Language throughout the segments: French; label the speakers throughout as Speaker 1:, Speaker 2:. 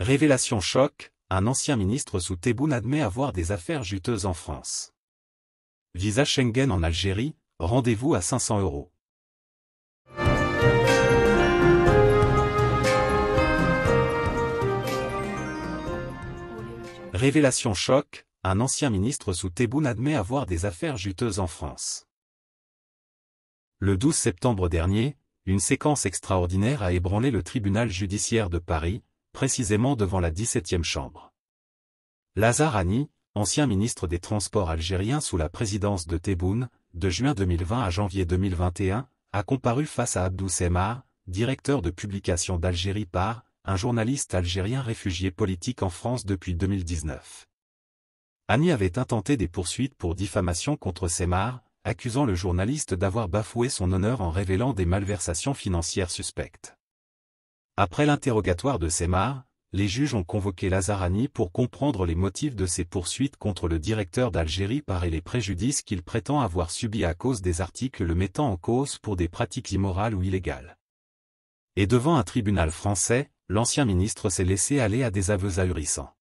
Speaker 1: Révélation choc, un ancien ministre sous Tebboune admet avoir des affaires juteuses en France. Visa Schengen en Algérie, rendez-vous à 500 euros. Révélation choc, un ancien ministre sous Tebboune admet avoir des affaires juteuses en France. Le 12 septembre dernier, une séquence extraordinaire a ébranlé le tribunal judiciaire de Paris, précisément devant la 17e chambre. Lazare Ani, ancien ministre des Transports algérien sous la présidence de Tebboune, de juin 2020 à janvier 2021, a comparu face à Abdou Semar, directeur de publication d'Algérie par, un journaliste algérien réfugié politique en France depuis 2019. Annie avait intenté des poursuites pour diffamation contre Semar, accusant le journaliste d'avoir bafoué son honneur en révélant des malversations financières suspectes. Après l'interrogatoire de Semar, les juges ont convoqué Lazarani pour comprendre les motifs de ses poursuites contre le directeur d'Algérie par et les préjudices qu'il prétend avoir subis à cause des articles le mettant en cause pour des pratiques immorales ou illégales. Et devant un tribunal français, l'ancien ministre s'est laissé aller à des aveux ahurissants.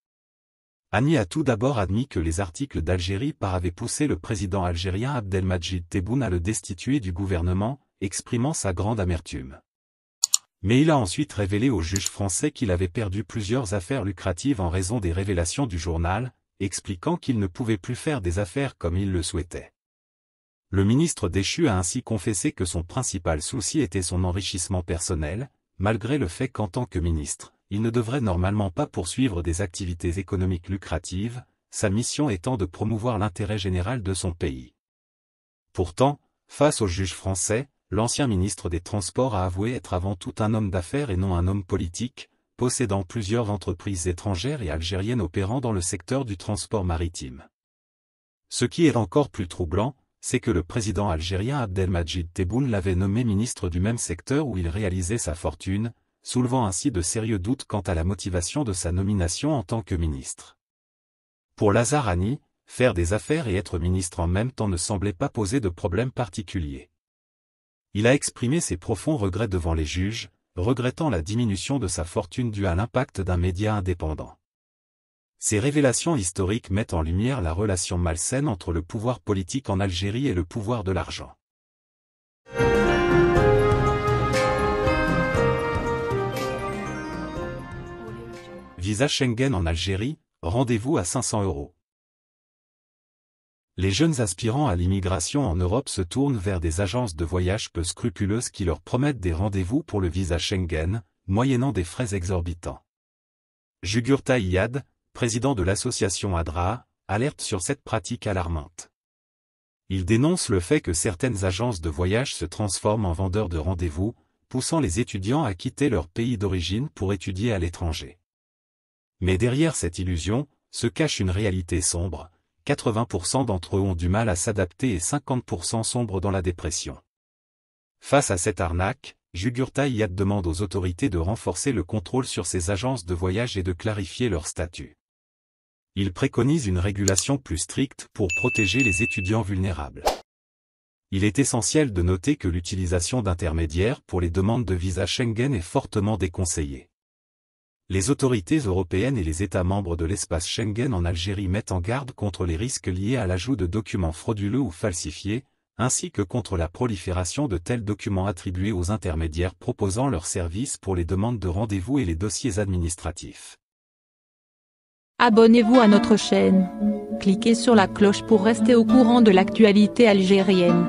Speaker 1: Annie a tout d'abord admis que les articles d'Algérie par avaient poussé le président algérien Abdelmajid Tebboune à le destituer du gouvernement, exprimant sa grande amertume mais il a ensuite révélé au juge français qu'il avait perdu plusieurs affaires lucratives en raison des révélations du journal, expliquant qu'il ne pouvait plus faire des affaires comme il le souhaitait. Le ministre déchu a ainsi confessé que son principal souci était son enrichissement personnel, malgré le fait qu'en tant que ministre, il ne devrait normalement pas poursuivre des activités économiques lucratives, sa mission étant de promouvoir l'intérêt général de son pays. Pourtant, face au juge français, l'ancien ministre des Transports a avoué être avant tout un homme d'affaires et non un homme politique, possédant plusieurs entreprises étrangères et algériennes opérant dans le secteur du transport maritime. Ce qui est encore plus troublant, c'est que le président algérien Abdelmajid Tebboune l'avait nommé ministre du même secteur où il réalisait sa fortune, soulevant ainsi de sérieux doutes quant à la motivation de sa nomination en tant que ministre. Pour Lazarani, faire des affaires et être ministre en même temps ne semblait pas poser de problème particulier il a exprimé ses profonds regrets devant les juges, regrettant la diminution de sa fortune due à l'impact d'un média indépendant. Ces révélations historiques mettent en lumière la relation malsaine entre le pouvoir politique en Algérie et le pouvoir de l'argent. Visa Schengen en Algérie, rendez-vous à 500 euros les jeunes aspirants à l'immigration en Europe se tournent vers des agences de voyage peu scrupuleuses qui leur promettent des rendez-vous pour le visa Schengen, moyennant des frais exorbitants. Jugurtha Iyad, président de l'association ADRA, alerte sur cette pratique alarmante. Il dénonce le fait que certaines agences de voyage se transforment en vendeurs de rendez-vous, poussant les étudiants à quitter leur pays d'origine pour étudier à l'étranger. Mais derrière cette illusion, se cache une réalité sombre, 80% d'entre eux ont du mal à s'adapter et 50% sombrent dans la dépression. Face à cette arnaque, Jugurtha Yad demande aux autorités de renforcer le contrôle sur ces agences de voyage et de clarifier leur statut. Il préconise une régulation plus stricte pour protéger les étudiants vulnérables. Il est essentiel de noter que l'utilisation d'intermédiaires pour les demandes de visa Schengen est fortement déconseillée les autorités européennes et les États membres de l'espace Schengen en Algérie mettent en garde contre les risques liés à l'ajout de documents frauduleux ou falsifiés, ainsi que contre la prolifération de tels documents attribués aux intermédiaires proposant leurs services pour les demandes de rendez-vous et les dossiers administratifs. Abonnez-vous à notre chaîne. Cliquez sur la cloche pour rester au courant de l'actualité algérienne.